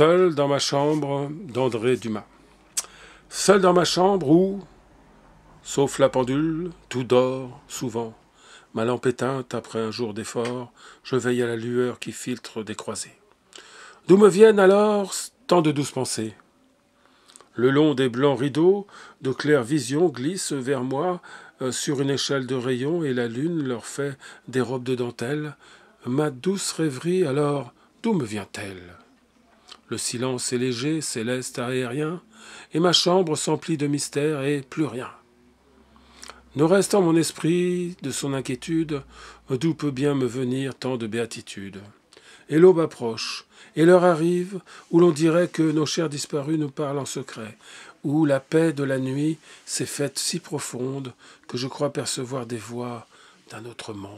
Seul dans ma chambre d'André Dumas. Seul dans ma chambre où, sauf la pendule, tout dort souvent. Ma lampe éteinte après un jour d'effort, je veille à la lueur qui filtre des croisées. D'où me viennent alors tant de douces pensées Le long des blancs rideaux, de claires visions glissent vers moi euh, sur une échelle de rayons et la lune leur fait des robes de dentelle. Ma douce rêverie alors, d'où me vient-elle le silence est léger, céleste, aérien, et ma chambre s'emplit de mystère et plus rien. Ne reste en mon esprit de son inquiétude, d'où peut bien me venir tant de béatitude. Et l'aube approche, et l'heure arrive où l'on dirait que nos chers disparus nous parlent en secret, où la paix de la nuit s'est faite si profonde que je crois percevoir des voix d'un autre monde.